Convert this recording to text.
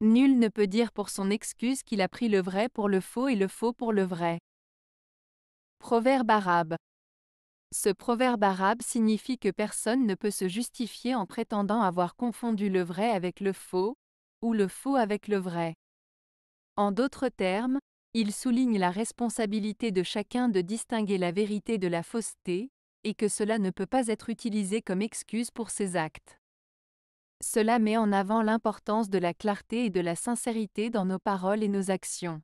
Nul ne peut dire pour son excuse qu'il a pris le vrai pour le faux et le faux pour le vrai. Proverbe arabe. Ce proverbe arabe signifie que personne ne peut se justifier en prétendant avoir confondu le vrai avec le faux, ou le faux avec le vrai. En d'autres termes, il souligne la responsabilité de chacun de distinguer la vérité de la fausseté, et que cela ne peut pas être utilisé comme excuse pour ses actes. Cela met en avant l'importance de la clarté et de la sincérité dans nos paroles et nos actions.